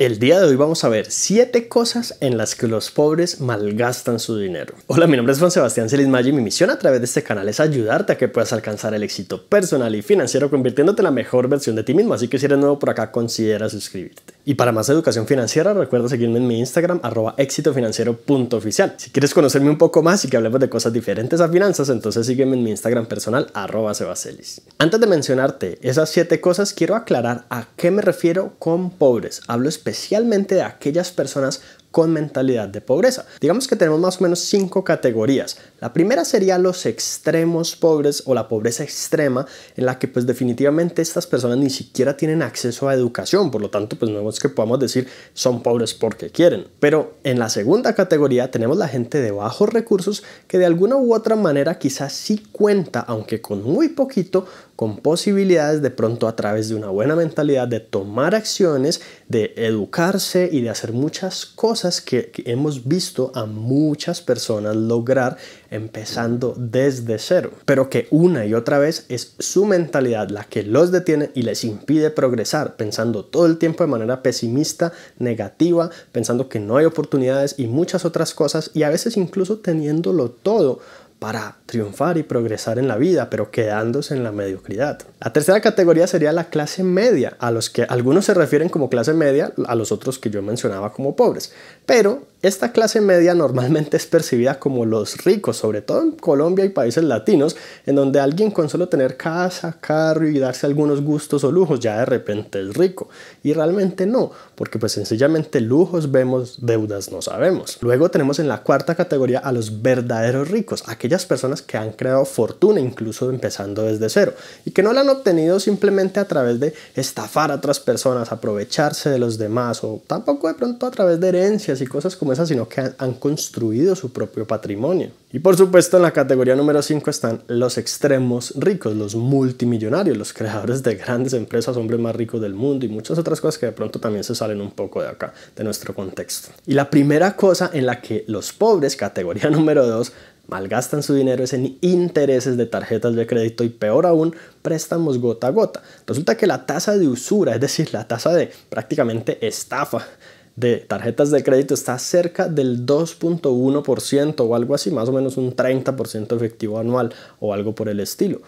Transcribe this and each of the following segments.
El día de hoy vamos a ver 7 cosas en las que los pobres malgastan su dinero. Hola, mi nombre es Juan Sebastián Celismay y mi misión a través de este canal es ayudarte a que puedas alcanzar el éxito personal y financiero convirtiéndote en la mejor versión de ti mismo. Así que si eres nuevo por acá, considera suscribirte. Y para más educación financiera, recuerda seguirme en mi Instagram, arroba Si quieres conocerme un poco más y que hablemos de cosas diferentes a finanzas, entonces sígueme en mi Instagram personal, arroba Antes de mencionarte esas siete cosas, quiero aclarar a qué me refiero con pobres. Hablo especialmente de aquellas personas con mentalidad de pobreza. Digamos que tenemos más o menos cinco categorías. La primera sería los extremos pobres o la pobreza extrema en la que pues definitivamente estas personas ni siquiera tienen acceso a educación, por lo tanto pues no es que podamos decir son pobres porque quieren. Pero en la segunda categoría tenemos la gente de bajos recursos que de alguna u otra manera quizás sí cuenta, aunque con muy poquito, con posibilidades de pronto a través de una buena mentalidad de tomar acciones, de educarse y de hacer muchas cosas que, hemos visto a muchas personas lograr empezando desde cero, pero que una y otra vez es su mentalidad la que los detiene y les impide progresar, pensando todo el tiempo de manera pesimista, negativa, pensando que no hay oportunidades y muchas otras cosas y a veces incluso teniéndolo todo, para triunfar y progresar en la vida, pero quedándose en la mediocridad. La tercera categoría sería la clase media, a los que algunos se refieren como clase media, a los otros que yo mencionaba como pobres, pero esta clase media normalmente es percibida como los ricos, sobre todo en Colombia y países latinos, en donde alguien con solo tener casa, carro y darse algunos gustos o lujos ya de repente es rico. Y realmente no, porque pues sencillamente lujos vemos, deudas no sabemos. Luego tenemos en la cuarta categoría a los verdaderos ricos, aquellas personas que han creado fortuna incluso empezando desde cero y que no la han obtenido simplemente a través de estafar a otras personas, aprovecharse de los demás o tampoco de pronto a través de herencias y cosas como sino que han construido su propio patrimonio. Y por supuesto en la categoría número 5 están los extremos ricos, los multimillonarios, los creadores de grandes empresas, hombres más ricos del mundo y muchas otras cosas que de pronto también se salen un poco de acá, de nuestro contexto. Y la primera cosa en la que los pobres, categoría número 2, malgastan su dinero es en intereses de tarjetas de crédito y peor aún, préstamos gota a gota. Resulta que la tasa de usura, es decir, la tasa de prácticamente estafa, de tarjetas de crédito está cerca del 2.1% o algo así, más o menos un 30% efectivo anual o algo por el estilo.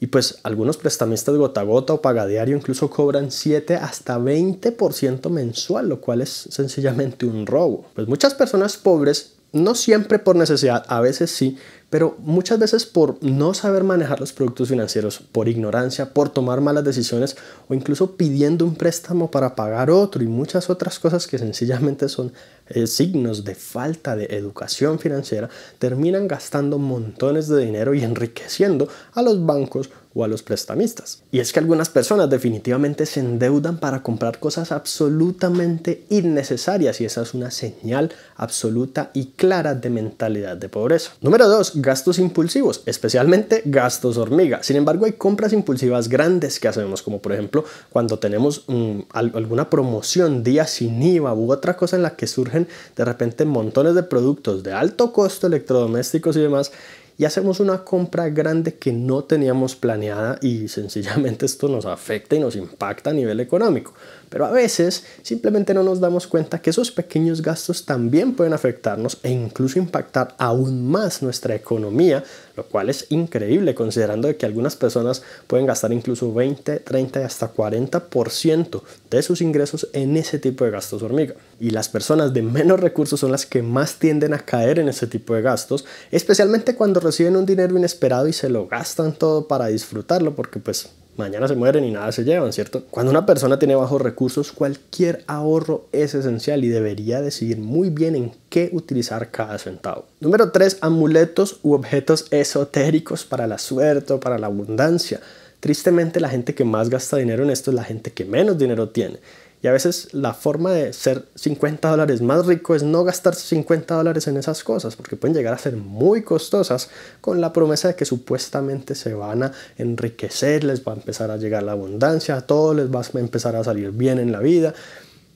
Y pues algunos prestamistas gota a gota o diario incluso cobran 7 hasta 20% mensual, lo cual es sencillamente un robo. Pues muchas personas pobres, no siempre por necesidad, a veces sí, pero muchas veces por no saber manejar los productos financieros, por ignorancia, por tomar malas decisiones o incluso pidiendo un préstamo para pagar otro y muchas otras cosas que sencillamente son eh, signos de falta de educación financiera, terminan gastando montones de dinero y enriqueciendo a los bancos a los prestamistas. Y es que algunas personas definitivamente se endeudan para comprar cosas absolutamente innecesarias y esa es una señal absoluta y clara de mentalidad de pobreza. Número 2. Gastos impulsivos, especialmente gastos hormiga. Sin embargo, hay compras impulsivas grandes que hacemos, como por ejemplo cuando tenemos mm, alguna promoción, día sin IVA u otra cosa en la que surgen de repente montones de productos de alto costo, electrodomésticos y demás, y hacemos una compra grande que no teníamos planeada y sencillamente esto nos afecta y nos impacta a nivel económico. Pero a veces simplemente no nos damos cuenta que esos pequeños gastos también pueden afectarnos e incluso impactar aún más nuestra economía lo cual es increíble considerando que algunas personas pueden gastar incluso 20, 30 y hasta 40% de sus ingresos en ese tipo de gastos hormiga. Y las personas de menos recursos son las que más tienden a caer en ese tipo de gastos, especialmente cuando reciben un dinero inesperado y se lo gastan todo para disfrutarlo porque pues mañana se mueren y nada se llevan, ¿cierto? Cuando una persona tiene bajos recursos, cualquier ahorro es esencial y debería decidir muy bien en qué utilizar cada centavo. Número 3. Amuletos u objetos esotéricos para la suerte o para la abundancia. Tristemente la gente que más gasta dinero en esto es la gente que menos dinero tiene y a veces la forma de ser 50 dólares más rico es no gastar 50 dólares en esas cosas, porque pueden llegar a ser muy costosas con la promesa de que supuestamente se van a enriquecer, les va a empezar a llegar la abundancia, a todo les va a empezar a salir bien en la vida.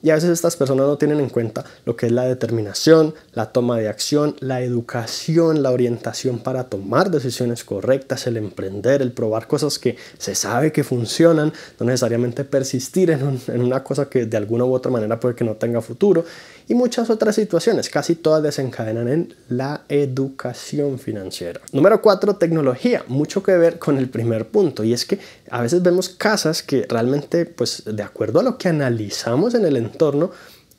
Y a veces estas personas no tienen en cuenta lo que es la determinación, la toma de acción, la educación, la orientación para tomar decisiones correctas, el emprender, el probar cosas que se sabe que funcionan, no necesariamente persistir en, una cosa que de alguna u otra manera puede que no tenga futuro y muchas otras situaciones. Casi todas desencadenan en la educación financiera. Número 4, tecnología. Mucho que ver con el primer punto y es que a veces vemos casas que realmente, pues de acuerdo a lo que analizamos en el entorno,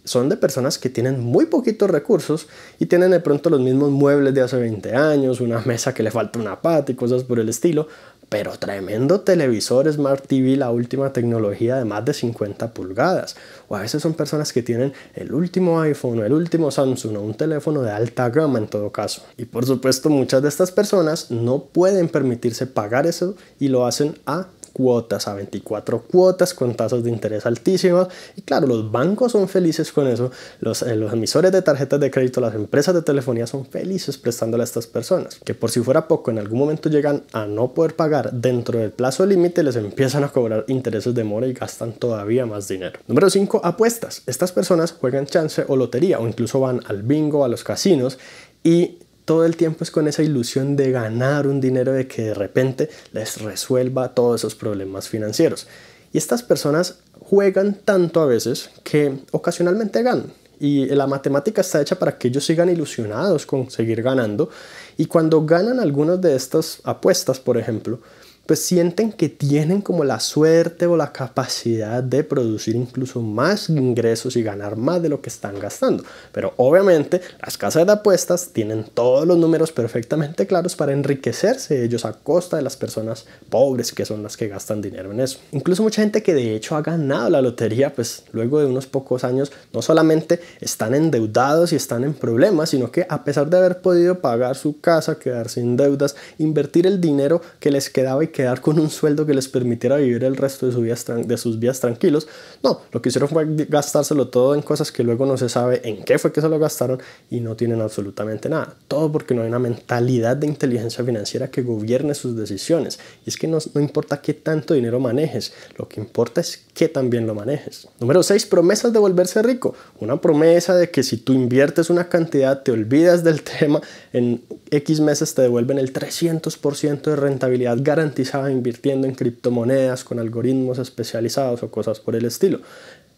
son de personas que tienen muy poquitos recursos y tienen de pronto los mismos muebles de hace 20 años, una mesa que le falta una pata y cosas por el estilo, pero tremendo televisor Smart TV, la última tecnología de más de 50 pulgadas. O a veces son personas que tienen el último iPhone el último Samsung o un teléfono de alta gama en todo caso. Y por supuesto muchas de estas personas no pueden permitirse pagar eso y lo hacen a cuotas a 24 cuotas con tasas de interés altísimas. Y claro, los bancos son felices con eso, eh, los, emisores de tarjetas de crédito, las empresas de telefonía son felices prestándole a estas personas, que por si fuera poco, en algún momento llegan a no poder pagar dentro del plazo límite, les empiezan a cobrar intereses de mora y gastan todavía más dinero. Número 5, apuestas. Estas personas juegan chance o lotería o incluso van al bingo, a los casinos y todo el tiempo es con esa ilusión de ganar un dinero de que de repente les resuelva todos esos problemas financieros. Y estas personas juegan tanto a veces que ocasionalmente ganan. Y la matemática está hecha para que ellos sigan ilusionados con seguir ganando. Y cuando ganan algunas de estas apuestas, por ejemplo, pues sienten que tienen como la suerte o la capacidad de producir incluso más ingresos y ganar más de lo que están gastando. Pero obviamente las casas de apuestas tienen todos los números perfectamente claros para enriquecerse ellos a costa de las personas pobres que son las que gastan dinero en eso. Incluso mucha gente que de hecho ha ganado la lotería, pues luego de unos pocos años no solamente están endeudados y están en problemas, sino que a pesar de haber podido pagar su casa, quedar sin deudas, invertir el dinero que les quedaba y quedar con un sueldo que les permitiera vivir el resto de, su de sus vidas tranquilos. No, lo que hicieron fue gastárselo todo en cosas que luego no se sabe en qué fue que se lo gastaron y no tienen absolutamente nada. Todo porque no hay una mentalidad de inteligencia financiera que gobierne sus decisiones. Y es que no, no importa qué tanto dinero manejes, lo que importa es que también lo manejes. Número 6. Promesas de volverse rico. Una promesa de que si tú inviertes una cantidad, te olvidas del tema, en X meses te devuelven el 300% de rentabilidad garantizada invirtiendo en criptomonedas con algoritmos especializados o cosas por el estilo.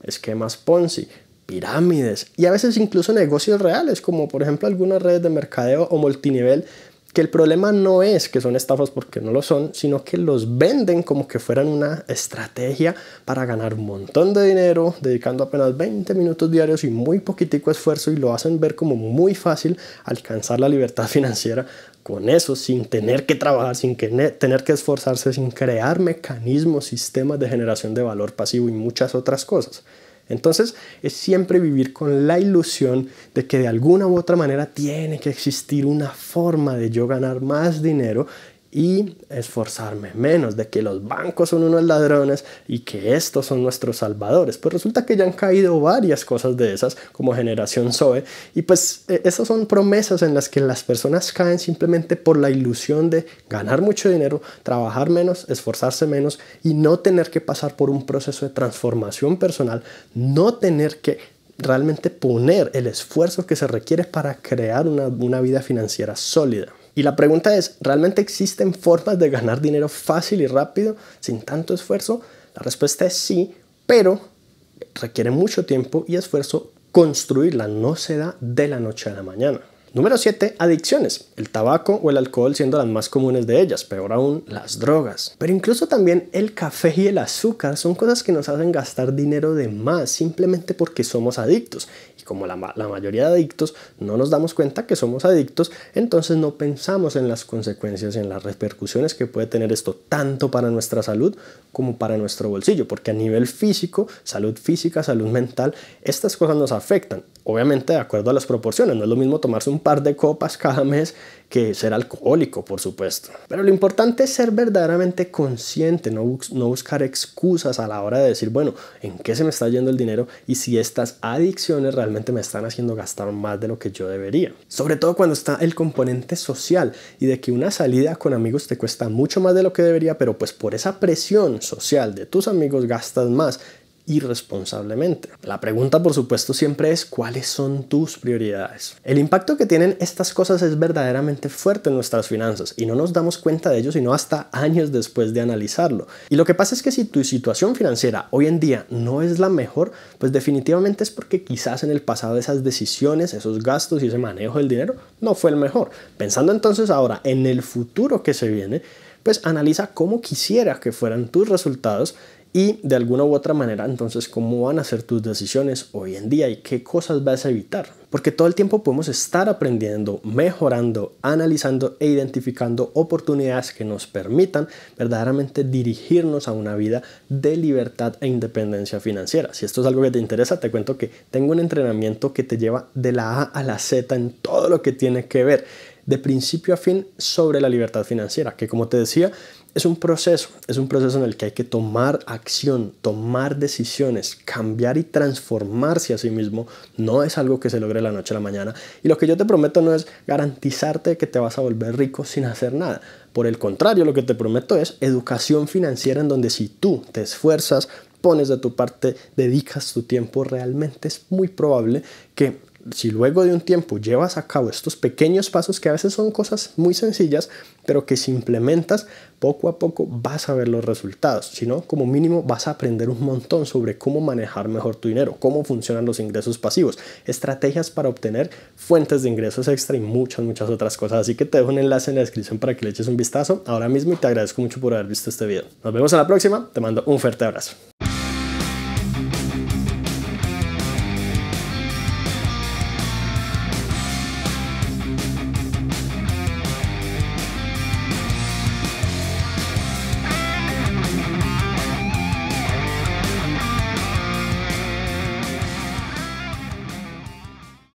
Esquemas Ponzi, pirámides y a veces incluso negocios reales, como por ejemplo algunas redes de mercadeo o multinivel que el problema no es que son estafas porque no lo son, sino que los venden como que fueran una estrategia para ganar un montón de dinero, dedicando apenas 20 minutos diarios y muy poquitico esfuerzo y lo hacen ver como muy fácil alcanzar la libertad financiera con eso, sin tener que trabajar, sin tener que esforzarse, sin crear mecanismos, sistemas de generación de valor pasivo y muchas otras cosas. Entonces es siempre vivir con la ilusión de que de alguna u otra manera tiene que existir una forma de yo ganar más dinero y esforzarme menos de que los bancos son unos ladrones y que estos son nuestros salvadores. Pues resulta que ya han caído varias cosas de esas como generación Zoe y pues e, esas son promesas en las que las personas caen simplemente por la ilusión de ganar mucho dinero, trabajar menos, esforzarse menos y no tener que pasar por un proceso de transformación personal, no tener que realmente poner el esfuerzo que se requiere para crear una, una vida financiera sólida. Y la pregunta es, ¿realmente existen formas de ganar dinero fácil y rápido sin tanto esfuerzo? La respuesta es sí, pero requiere mucho tiempo y esfuerzo construirla, no se da de la noche a la mañana. Número 7. Adicciones. El tabaco o el alcohol siendo las más comunes de ellas, peor aún las drogas. Pero incluso también el café y el azúcar son cosas que nos hacen gastar dinero de más simplemente porque somos adictos. Y como la, la mayoría de adictos no nos damos cuenta que somos adictos, entonces no pensamos en las consecuencias, y en las repercusiones que puede tener esto tanto para nuestra salud como para nuestro bolsillo. Porque a nivel físico, salud física, salud mental, estas cosas nos afectan. Obviamente de acuerdo a las proporciones. No es lo mismo tomarse un par de copas cada mes que ser alcohólico, por supuesto. Pero lo importante es ser verdaderamente consciente, no, buscar excusas a la hora de decir, bueno, ¿en qué se me está yendo el dinero? Y si estas adicciones realmente me están haciendo gastar más de lo que yo debería. Sobre todo cuando está el componente social y de que una salida con amigos te cuesta mucho más de lo que debería, pero pues por esa presión social de tus amigos gastas más irresponsablemente. La pregunta, por supuesto, siempre es cuáles son tus prioridades. El impacto que tienen estas cosas es verdaderamente fuerte en nuestras finanzas y no nos damos cuenta de ello sino hasta años después de analizarlo. Y lo que pasa es que si tu situación financiera hoy en día no es la mejor, pues definitivamente es porque quizás en el pasado esas decisiones, esos gastos y ese manejo del dinero no fue el mejor. Pensando entonces ahora en el futuro que se viene, pues analiza cómo quisiera que fueran tus resultados y de alguna u otra manera entonces cómo van a ser tus decisiones hoy en día y qué cosas vas a evitar. Porque todo el tiempo podemos estar aprendiendo, mejorando, analizando e identificando oportunidades que nos permitan verdaderamente dirigirnos a una vida de libertad e independencia financiera. Si esto es algo que te interesa, te cuento que tengo un entrenamiento que te lleva de la A a la Z en todo lo que tiene que ver de principio a fin sobre la libertad financiera, que como te decía, es un proceso, es un proceso en el que hay que tomar acción, tomar decisiones, cambiar y transformarse a sí mismo. No es algo que se logre la noche a la mañana. Y lo que yo te prometo no es garantizarte que te vas a volver rico sin hacer nada. Por el contrario, lo que te prometo es educación financiera en donde si tú te esfuerzas, pones de tu parte, dedicas tu tiempo, realmente es muy probable que si luego de un tiempo llevas a cabo estos pequeños pasos que a veces son cosas muy sencillas, pero que si implementas poco a poco vas a ver los resultados. Si no, como mínimo vas a aprender un montón sobre cómo manejar mejor tu dinero, cómo funcionan los ingresos pasivos, estrategias para obtener fuentes de ingresos extra y muchas, muchas otras cosas. Así que te dejo un enlace en la descripción para que le eches un vistazo ahora mismo y te agradezco mucho por haber visto este video. Nos vemos en la próxima, te mando un fuerte abrazo.